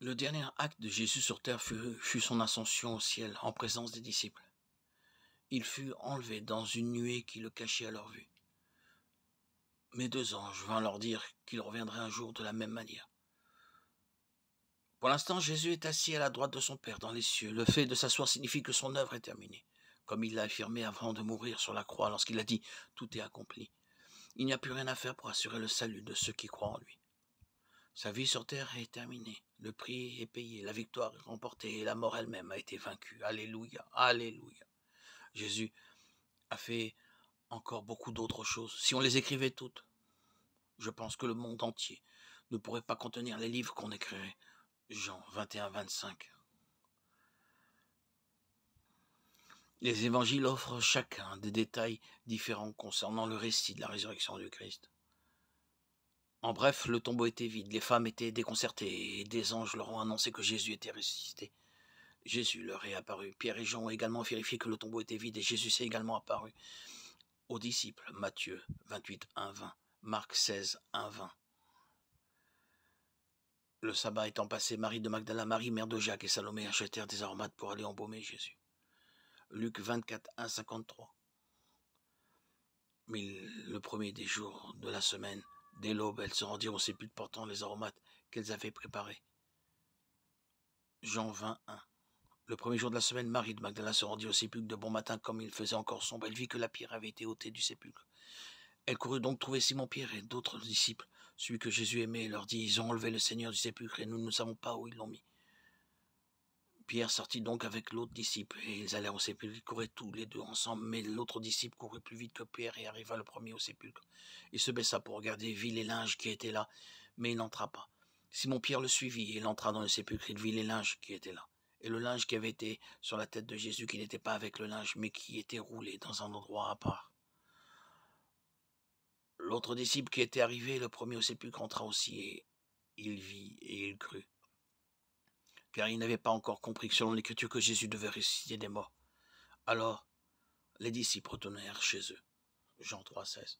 Le dernier acte de Jésus sur terre fut, son ascension au ciel en présence des disciples. Il fut enlevé dans une nuée qui le cachait à leur vue. Mais deux anges vinrent leur dire qu'il reviendrait un jour de la même manière. Pour l'instant, Jésus est assis à la droite de son Père dans les cieux. Le fait de s'asseoir signifie que son œuvre est terminée, comme il l'a affirmé avant de mourir sur la croix lorsqu'il a dit ⁇ Tout est accompli ⁇ Il n'y a plus rien à faire pour assurer le salut de ceux qui croient en lui. Sa vie sur terre est terminée. Le prix est payé, la victoire est remportée et la mort elle-même a été vaincue. Alléluia, alléluia. Jésus a fait encore beaucoup d'autres choses. Si on les écrivait toutes, je pense que le monde entier ne pourrait pas contenir les livres qu'on écrirait. Jean 21, 25. Les évangiles offrent chacun des détails différents concernant le récit de la résurrection du Christ. En bref, le tombeau était vide, les femmes étaient déconcertées, et des anges leur ont annoncé que Jésus était ressuscité. Jésus leur est apparu. Pierre et Jean ont également vérifié que le tombeau était vide, et Jésus s'est également apparu aux disciples. Matthieu 28, 1, 20. Marc 16, 1, 20. Le sabbat étant passé, Marie de Magdala, Marie, mère de Jacques et Salomé achetèrent des aromates pour aller embaumer Jésus. Luc 24, 1, 53. Mais le premier des jours de la semaine, Dès l'aube, elles se rendirent au sépulcre portant les aromates qu'elles avaient préparés. Jean 21. Le premier jour de la semaine, Marie de Magdala se rendit au sépulcre de bon matin, comme il faisait encore sombre. Elle vit que la pierre avait été ôtée du sépulcre. Elle courut donc trouver Simon-Pierre et d'autres disciples, celui que Jésus aimait, et leur dit Ils ont enlevé le Seigneur du sépulcre et nous ne savons pas où ils l'ont mis. Pierre sortit donc avec l'autre disciple, et ils allèrent au sépulcre. Ils couraient tous les deux ensemble, mais l'autre disciple courut plus vite que Pierre et arriva le premier au sépulcre. Il se baissa pour regarder, vit les linges qui étaient là, mais il n'entra pas. Simon Pierre le suivit, et il entra dans le sépulcre, il vit les linges qui étaient là. Et le linge qui avait été sur la tête de Jésus, qui n'était pas avec le linge, mais qui était roulé dans un endroit à part. L'autre disciple qui était arrivé, le premier au sépulcre, entra aussi, et il vit, et il crut car ils n'avaient pas encore compris que selon l'Écriture que Jésus devait ressusciter des morts. Alors, les disciples retournèrent chez eux. Jean 16.